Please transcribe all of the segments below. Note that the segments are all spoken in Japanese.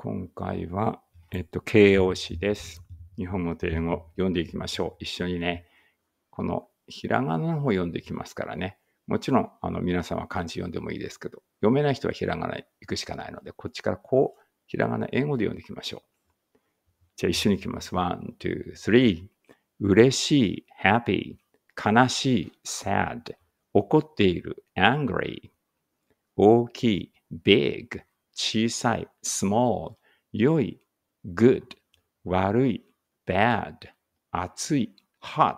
今回は、えっと、形容詞です。日本語と英語読んでいきましょう。一緒にね、このひらがなの方読んでいきますからね。もちろん、あの、皆さんは漢字読んでもいいですけど、読めない人はひらがな行くしかないので、こっちからこう、ひらがな英語で読んでいきましょう。じゃあ一緒に行きます。ワン、ツー、スリー。嬉しい、happy。悲しい、sad。怒っている、angry。大きい、big。小さい small 良い good 悪い bad 暑い hot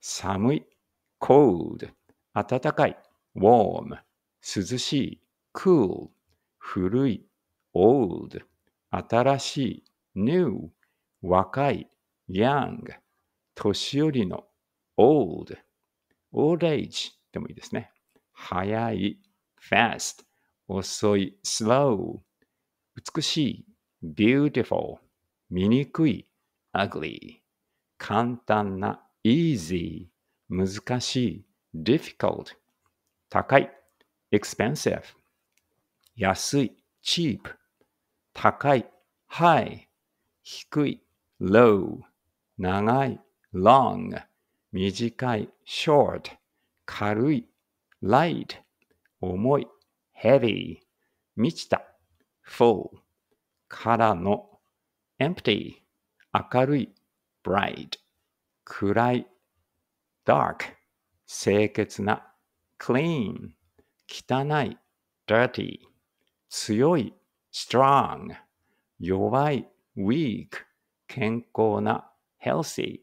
寒い cold 暖かい warm 涼しい cool 古い old 新しい new 若い young 年寄りの old old age でもいいですね早い fast 遅い slow 美しい beautiful 醜い ugly 簡単な easy 難しい difficult 高い expensive 安い cheap 高い high 低い low 長い long 短い short 軽い light 重い heavy 満ちた full からの empty 明るい bright 暗い dark 清潔な clean 汚い dirty 強い strong 弱い weak 健康な healthy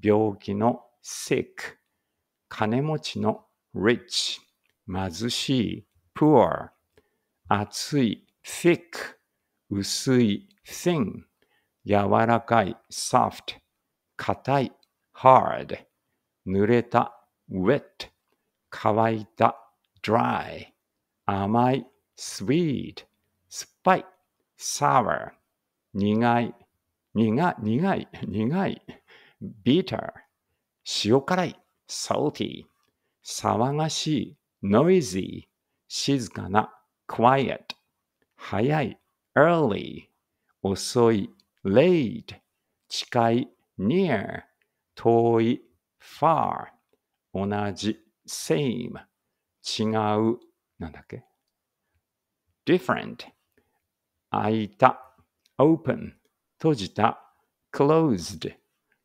病気の sick 金持ちの rich 貧しい poor 厚い thick 薄い thin 柔らかい soft 硬い hard 濡れた wet 乾いた dry 甘い sweet 酸っぱい sour 苦い苦苦い苦い bitter 塩辛い salty 騒がしい noisy 静かな quiet 早い early 遅い late 近い near 遠い far 同じ same 違うなんだっけ different 開いた open 閉じた closed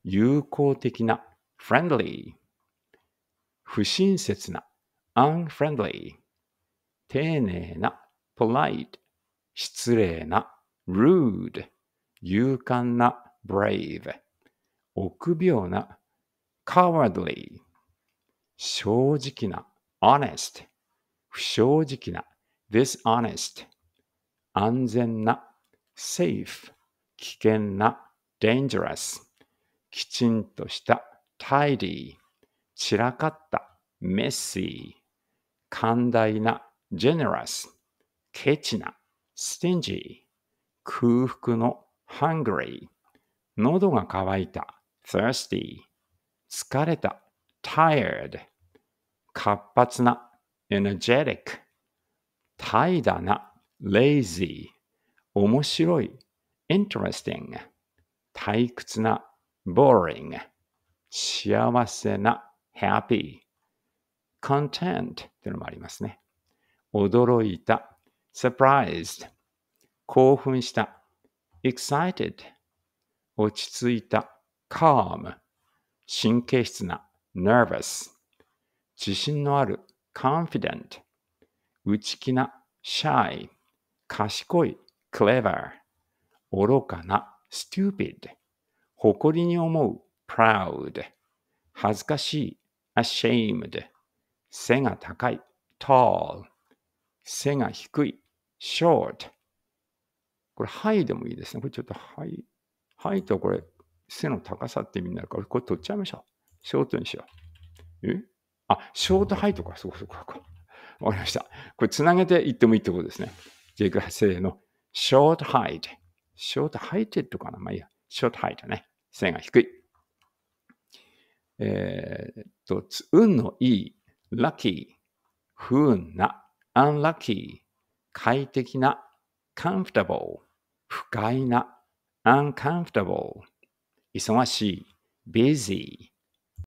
友好的な friendly 不親切な unfriendly 丁寧な、polite、失礼な、rude、勇敢な、brave、臆病な、cowardly、正直な、honest、不正直な、dishonest、安全な、safe、危険な、dangerous、きちんとした、tidy、散らかった、messy、寛大な、generous、ケチな、stingy、空腹の、hungry、喉が渇いた、thirsty、疲れた、tired、活発な、energetic、怠惰な、lazy、面白い、interesting、退屈な、boring、幸せな、happy、content っていうのもありますね。驚いた surprised 興奮した excited 落ち着いた calm 神経質な nervous 自信のある confident 内気な shy 賢い clever 愚かな stupid 誇りに思う proud 恥ずかしい ashamed 背が高い tall 背が低い、short。これ、はいでもいいですね。これちょっと、はい。はいとこれ、背の高さって意味になるから、これ取っちゃいましょう。ショートにしよう。えあ、ショートハイとか、そうそうか。わかりました。これ、つなげていってもいいってことですね。じゃあ、いくら、せーの。ショートハイト。ショートハイテッドかなまあいいや。ショートハイトね。背が低い。えー、っと、運のいい、ラッキー、不運な。unlucky、快適な、comfortable、不快な、uncomfortable、忙しい、busy、